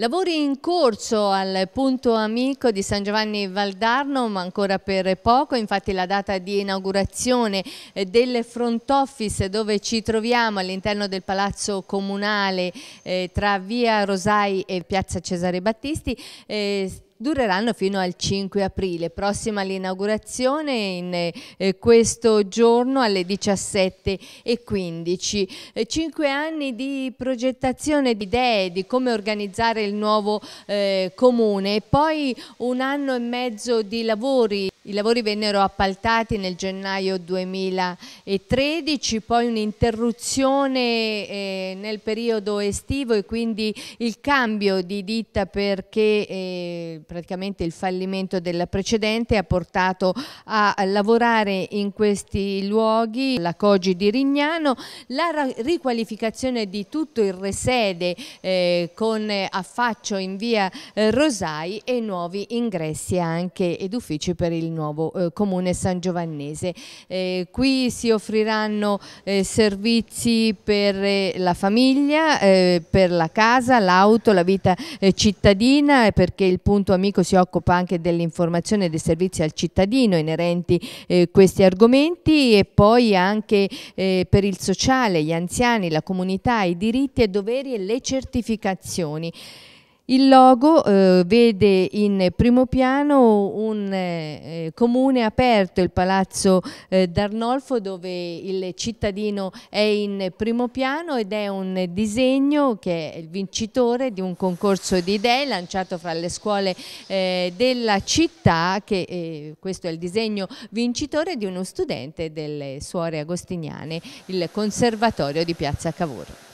Lavori in corso al punto amico di San Giovanni Valdarno, ma ancora per poco, infatti la data di inaugurazione eh, del front office dove ci troviamo all'interno del Palazzo Comunale eh, tra via Rosai e piazza Cesare Battisti eh, dureranno fino al 5 aprile, prossima l'inaugurazione in eh, questo giorno alle 17.15. Eh, cinque anni di progettazione di idee di come organizzare il nuovo eh, comune e poi un anno e mezzo di lavori i lavori vennero appaltati nel gennaio 2013, poi un'interruzione eh, nel periodo estivo e quindi il cambio di ditta perché eh, praticamente il fallimento della precedente ha portato a lavorare in questi luoghi, la Cogi di Rignano, la riqualificazione di tutto il resede eh, con affaccio in via eh, Rosai e nuovi ingressi anche ed uffici per il nuovo nuovo eh, comune San Giovannese. Eh, qui si offriranno eh, servizi per eh, la famiglia, eh, per la casa, l'auto, la vita cittadina perché il punto amico si occupa anche dell'informazione e dei servizi al cittadino inerenti a questi argomenti e poi anche per il sociale, gli anziani, la comunità, i diritti e doveri e le certificazioni. Il logo eh, vede in primo piano un eh, eh, comune aperto, il Palazzo eh, d'Arnolfo, dove il cittadino è in primo piano ed è un disegno che è il vincitore di un concorso di idee lanciato fra le scuole eh, della città, che eh, questo è il disegno vincitore di uno studente delle Suore Agostiniane, il Conservatorio di Piazza Cavour.